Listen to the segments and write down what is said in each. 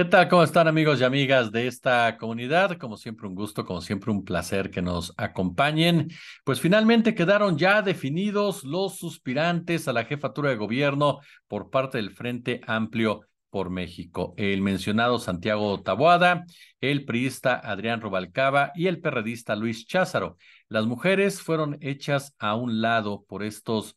¿Qué tal? ¿Cómo están amigos y amigas de esta comunidad? Como siempre un gusto, como siempre un placer que nos acompañen. Pues finalmente quedaron ya definidos los suspirantes a la jefatura de gobierno por parte del Frente Amplio por México. El mencionado Santiago Taboada, el priista Adrián Robalcaba y el perredista Luis Cházaro. Las mujeres fueron hechas a un lado por estos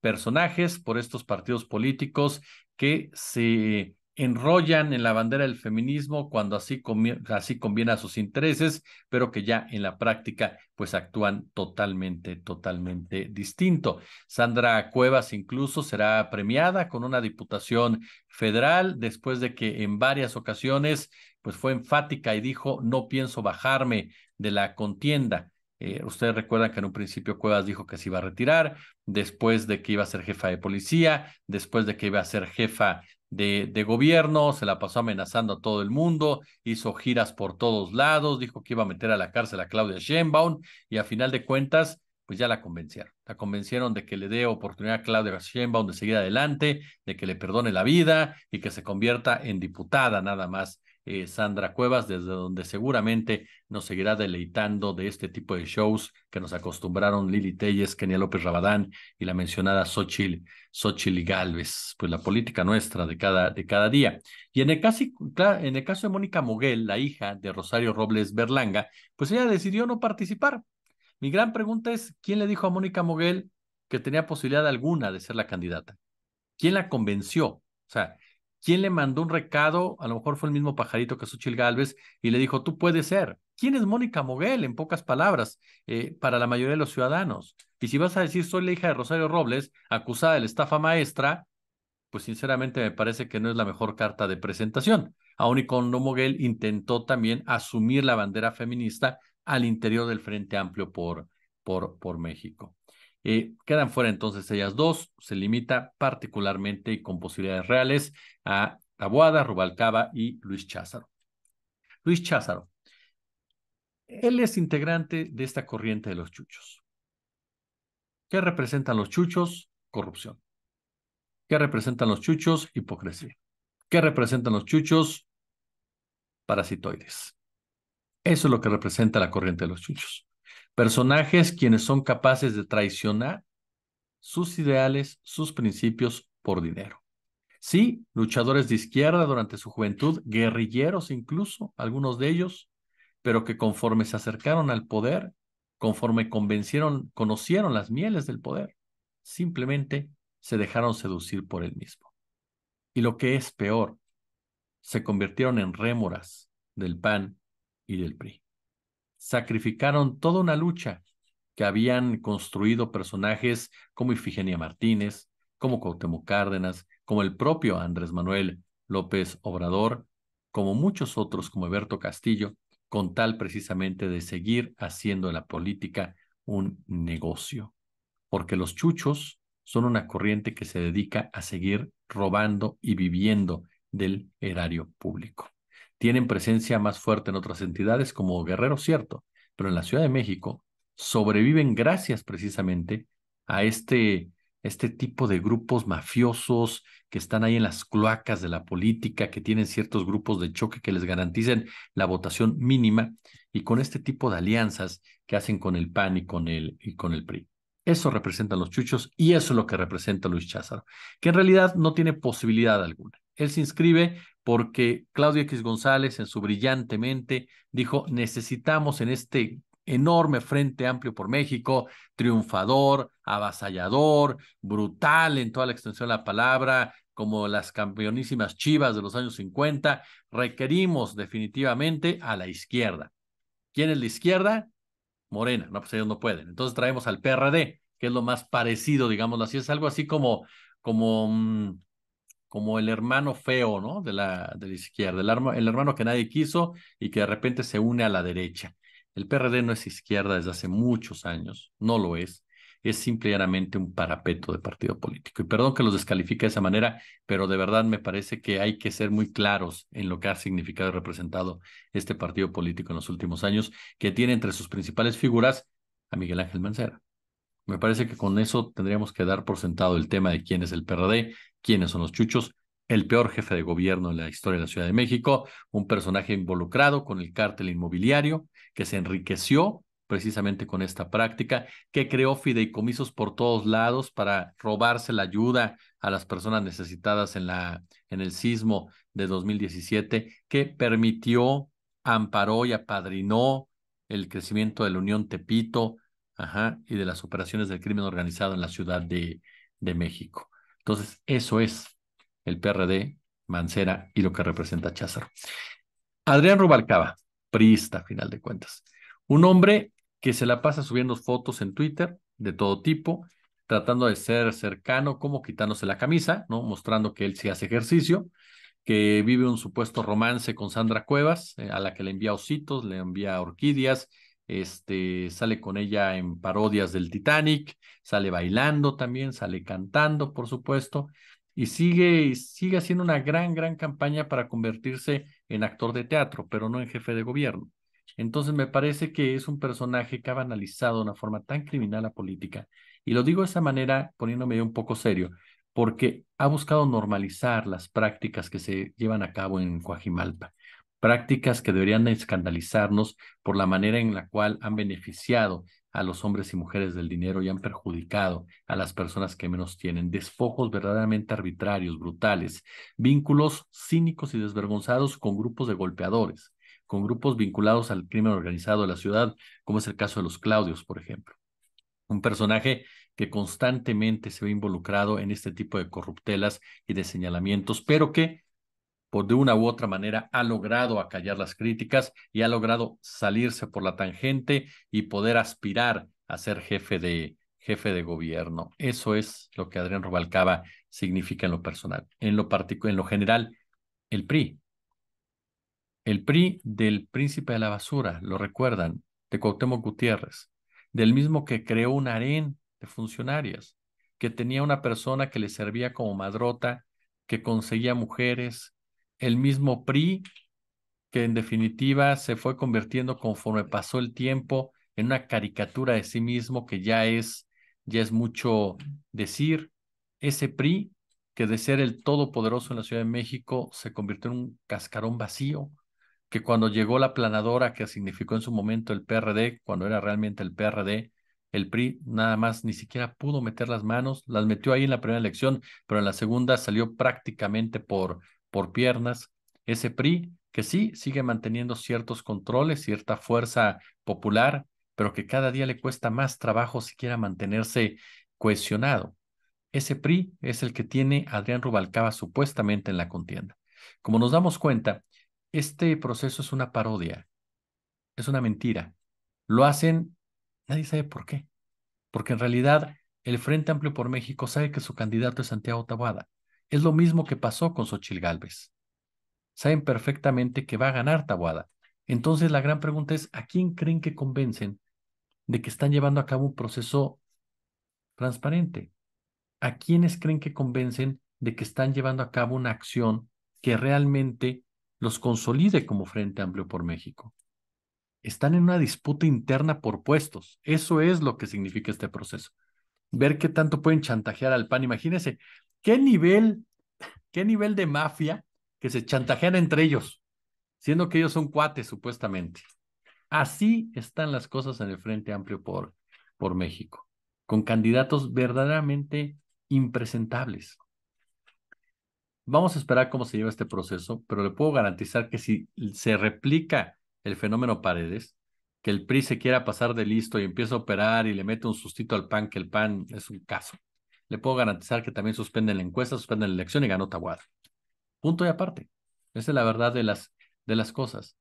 personajes, por estos partidos políticos que se enrollan en la bandera del feminismo cuando así, conviene a sus intereses, pero que ya en la práctica pues actúan totalmente, totalmente distinto. Sandra Cuevas incluso será premiada con una diputación federal después de que en varias ocasiones pues fue enfática y dijo no pienso bajarme de la contienda. Eh, ustedes recuerdan que en un principio Cuevas dijo que se iba a retirar, después de que iba a ser jefa de policía, después de que iba a ser jefa de, de, gobierno, se la pasó amenazando a todo el mundo, hizo giras por todos lados, dijo que iba a meter a la cárcel a Claudia Sheinbaum y a final de cuentas, pues ya la convencieron. La convencieron de que le dé oportunidad a Claudia Sheinbaum de seguir adelante, de que le perdone la vida y que se convierta en diputada nada más. Eh, Sandra Cuevas, desde donde seguramente nos seguirá deleitando de este tipo de shows que nos acostumbraron Lili Telles, Kenia López Rabadán y la mencionada Xochil, y Galvez, pues la política nuestra de cada, de cada día. Y en el, caso, en el caso de Mónica Moguel, la hija de Rosario Robles Berlanga, pues ella decidió no participar. Mi gran pregunta es, ¿quién le dijo a Mónica Moguel que tenía posibilidad alguna de ser la candidata? ¿Quién la convenció? O sea, ¿Quién le mandó un recado? A lo mejor fue el mismo pajarito que Suchil Gálvez y le dijo, tú puedes ser. ¿Quién es Mónica Moguel, en pocas palabras, eh, para la mayoría de los ciudadanos? Y si vas a decir, soy la hija de Rosario Robles, acusada de la estafa maestra, pues sinceramente me parece que no es la mejor carta de presentación. Aún y cuando Moguel intentó también asumir la bandera feminista al interior del Frente Amplio por, por México. Eh, quedan fuera entonces ellas dos, se limita particularmente y con posibilidades reales a Taboada, Rubalcaba y Luis Cházaro. Luis Cházaro, él es integrante de esta corriente de los chuchos. ¿Qué representan los chuchos? Corrupción. ¿Qué representan los chuchos? Hipocresía. ¿Qué representan los chuchos? Parasitoides. Eso es lo que representa la corriente de los chuchos. Personajes quienes son capaces de traicionar sus ideales, sus principios por dinero. Sí, luchadores de izquierda durante su juventud, guerrilleros incluso, algunos de ellos, pero que conforme se acercaron al poder, conforme convencieron, conocieron las mieles del poder, simplemente se dejaron seducir por él mismo. Y lo que es peor, se convirtieron en rémoras del PAN y del PRI sacrificaron toda una lucha que habían construido personajes como Ifigenia Martínez, como Cuauhtémoc Cárdenas, como el propio Andrés Manuel López Obrador, como muchos otros como Eberto Castillo, con tal precisamente de seguir haciendo la política un negocio. Porque los chuchos son una corriente que se dedica a seguir robando y viviendo del erario público tienen presencia más fuerte en otras entidades como Guerrero, cierto, pero en la Ciudad de México sobreviven gracias precisamente a este, este tipo de grupos mafiosos que están ahí en las cloacas de la política, que tienen ciertos grupos de choque que les garanticen la votación mínima y con este tipo de alianzas que hacen con el PAN y con el, y con el PRI. Eso representan los chuchos y eso es lo que representa Luis Cházaro, que en realidad no tiene posibilidad alguna. Él se inscribe porque Claudio X González, en su brillante mente, dijo, necesitamos en este enorme frente amplio por México, triunfador, avasallador, brutal en toda la extensión de la palabra, como las campeonísimas chivas de los años 50, requerimos definitivamente a la izquierda. ¿Quién es la izquierda? Morena, no, pues ellos no pueden. Entonces traemos al PRD, que es lo más parecido, digámoslo así, es algo así como, como mm, como el hermano feo, ¿no? De la, de la izquierda, el, el, hermano que nadie quiso y que de repente se une a la derecha. El PRD no es izquierda desde hace muchos años, no lo es. Es simplemente un parapeto de partido político. Y perdón que los descalifique de esa manera, pero de verdad me parece que hay que ser muy claros en lo que ha significado y representado este partido político en los últimos años, que tiene entre sus principales figuras a Miguel Ángel Mancera. Me parece que con eso tendríamos que dar por sentado el tema de quién es el PRD, quiénes son los chuchos, el peor jefe de gobierno en la historia de la Ciudad de México, un personaje involucrado con el cártel inmobiliario que se enriqueció precisamente con esta práctica, que creó fideicomisos por todos lados para robarse la ayuda a las personas necesitadas en, la, en el sismo de 2017, que permitió, amparó y apadrinó el crecimiento de la Unión Tepito ajá, y de las operaciones del crimen organizado en la Ciudad de, de México. Entonces, eso es el PRD, Mancera y lo que representa Cházar. Adrián Rubalcaba, priista, final de cuentas. Un hombre que se la pasa subiendo fotos en Twitter de todo tipo, tratando de ser cercano, como quitándose la camisa, ¿no? Mostrando que él sí hace ejercicio, que vive un supuesto romance con Sandra Cuevas, eh, a la que le envía ositos, le envía orquídeas, este, sale con ella en parodias del Titanic, sale bailando también, sale cantando, por supuesto, y sigue, sigue haciendo una gran, gran campaña para convertirse en actor de teatro, pero no en jefe de gobierno. Entonces me parece que es un personaje que ha banalizado de una forma tan criminal la política. Y lo digo de esa manera poniéndome un poco serio, porque ha buscado normalizar las prácticas que se llevan a cabo en Coajimalpa prácticas que deberían escandalizarnos por la manera en la cual han beneficiado a los hombres y mujeres del dinero y han perjudicado a las personas que menos tienen. despojos verdaderamente arbitrarios, brutales, vínculos cínicos y desvergonzados con grupos de golpeadores, con grupos vinculados al crimen organizado de la ciudad, como es el caso de los Claudios, por ejemplo. Un personaje que constantemente se ve involucrado en este tipo de corruptelas y de señalamientos, pero que por de una u otra manera ha logrado acallar las críticas y ha logrado salirse por la tangente y poder aspirar a ser jefe de, jefe de gobierno. Eso es lo que Adrián Rubalcaba significa en lo personal. En lo en lo general, el PRI. El PRI del príncipe de la basura, lo recuerdan, de Cuauhtémoc Gutiérrez, del mismo que creó un harén de funcionarias, que tenía una persona que le servía como madrota, que conseguía mujeres, el mismo PRI, que en definitiva se fue convirtiendo conforme pasó el tiempo en una caricatura de sí mismo que ya es, ya es mucho decir, ese PRI que de ser el todopoderoso en la Ciudad de México se convirtió en un cascarón vacío, que cuando llegó la planadora que significó en su momento el PRD, cuando era realmente el PRD, el PRI nada más ni siquiera pudo meter las manos, las metió ahí en la primera elección, pero en la segunda salió prácticamente por, por piernas, ese PRI que sí sigue manteniendo ciertos controles, cierta fuerza popular, pero que cada día le cuesta más trabajo siquiera mantenerse cohesionado. Ese PRI es el que tiene Adrián Rubalcaba supuestamente en la contienda. Como nos damos cuenta, este proceso es una parodia, es una mentira. Lo hacen, nadie sabe por qué, porque en realidad el Frente Amplio por México sabe que su candidato es Santiago Taboada. Es lo mismo que pasó con Xochil Gálvez. Saben perfectamente que va a ganar Tabuada. Entonces la gran pregunta es, ¿a quién creen que convencen de que están llevando a cabo un proceso transparente? ¿A quiénes creen que convencen de que están llevando a cabo una acción que realmente los consolide como Frente Amplio por México? Están en una disputa interna por puestos. Eso es lo que significa este proceso. Ver qué tanto pueden chantajear al PAN. Imagínense, ¿Qué nivel, qué nivel de mafia que se chantajean entre ellos, siendo que ellos son cuates supuestamente? Así están las cosas en el Frente Amplio por, por México, con candidatos verdaderamente impresentables. Vamos a esperar cómo se lleva este proceso, pero le puedo garantizar que si se replica el fenómeno Paredes, que el PRI se quiera pasar de listo y empieza a operar y le mete un sustito al PAN, que el PAN es un caso le puedo garantizar que también suspenden la encuesta, suspenden la elección y ganó Tawad. Punto y aparte. Esa es la verdad de las, de las cosas.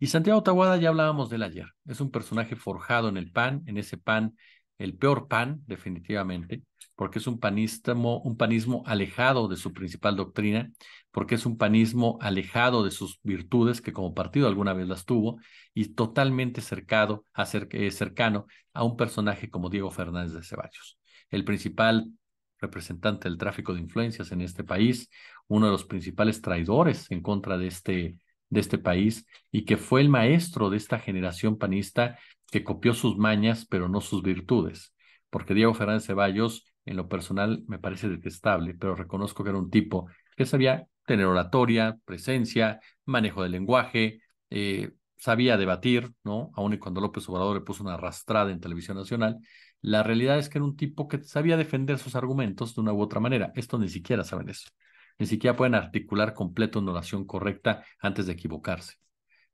Y Santiago Tawad, ya hablábamos de él ayer. Es un personaje forjado en el PAN, en ese PAN, el peor PAN, definitivamente, porque es un panismo, un panismo alejado de su principal doctrina, porque es un panismo alejado de sus virtudes, que como partido alguna vez las tuvo, y totalmente cercado, eh, cercano a un personaje como Diego Fernández de Ceballos el principal representante del tráfico de influencias en este país, uno de los principales traidores en contra de este, de este país y que fue el maestro de esta generación panista que copió sus mañas pero no sus virtudes, porque Diego Fernández Ceballos en lo personal me parece detestable, pero reconozco que era un tipo que sabía tener oratoria, presencia, manejo del lenguaje, eh, sabía debatir, ¿no? Aún y cuando López Obrador le puso una arrastrada en televisión nacional, la realidad es que era un tipo que sabía defender sus argumentos de una u otra manera. Estos ni siquiera saben eso. Ni siquiera pueden articular completo una oración correcta antes de equivocarse.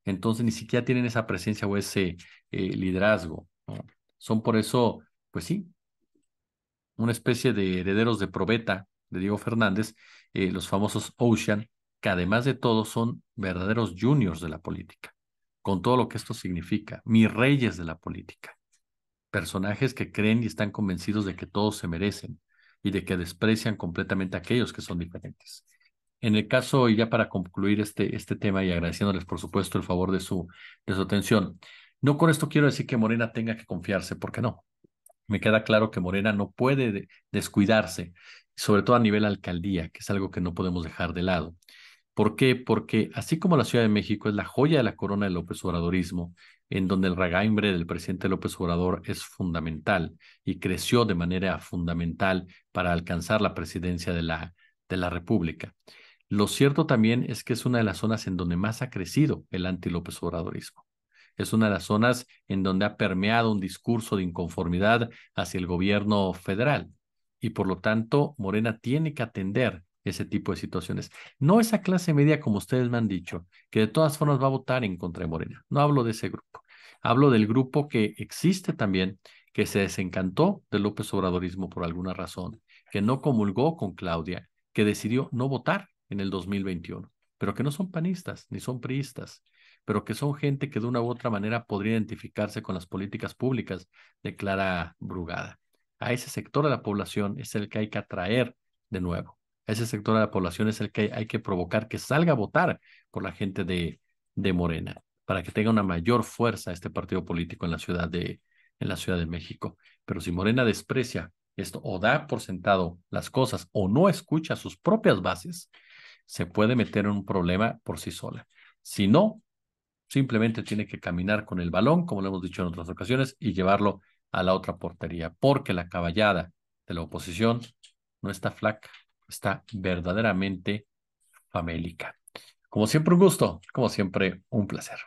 Entonces ni siquiera tienen esa presencia o ese eh, liderazgo. Son por eso, pues sí, una especie de herederos de probeta de Diego Fernández, eh, los famosos Ocean, que además de todo son verdaderos juniors de la política, con todo lo que esto significa, mis reyes de la política personajes que creen y están convencidos de que todos se merecen y de que desprecian completamente a aquellos que son diferentes. En el caso, y ya para concluir este, este tema y agradeciéndoles por supuesto el favor de su, de su atención, no con esto quiero decir que Morena tenga que confiarse, porque no. Me queda claro que Morena no puede descuidarse, sobre todo a nivel alcaldía, que es algo que no podemos dejar de lado. ¿Por qué? Porque así como la Ciudad de México es la joya de la corona del López Obradorismo, en donde el ragaimbre del presidente López Obrador es fundamental y creció de manera fundamental para alcanzar la presidencia de la, de la República. Lo cierto también es que es una de las zonas en donde más ha crecido el anti-López Obradorismo. Es una de las zonas en donde ha permeado un discurso de inconformidad hacia el gobierno federal. Y por lo tanto, Morena tiene que atender ese tipo de situaciones. No esa clase media, como ustedes me han dicho, que de todas formas va a votar en contra de Morena. No hablo de ese grupo. Hablo del grupo que existe también, que se desencantó de López Obradorismo por alguna razón, que no comulgó con Claudia, que decidió no votar en el 2021, pero que no son panistas ni son priistas, pero que son gente que de una u otra manera podría identificarse con las políticas públicas de Clara Brugada. A ese sector de la población es el que hay que atraer de nuevo ese sector de la población es el que hay que provocar que salga a votar por la gente de, de Morena, para que tenga una mayor fuerza este partido político en la ciudad de, en la Ciudad de México. Pero si Morena desprecia esto o da por sentado las cosas o no escucha sus propias bases, se puede meter en un problema por sí sola. Si no, simplemente tiene que caminar con el balón, como lo hemos dicho en otras ocasiones, y llevarlo a la otra portería, porque la caballada de la oposición no está flaca, está verdaderamente famélica. Como siempre, un gusto, como siempre, un placer.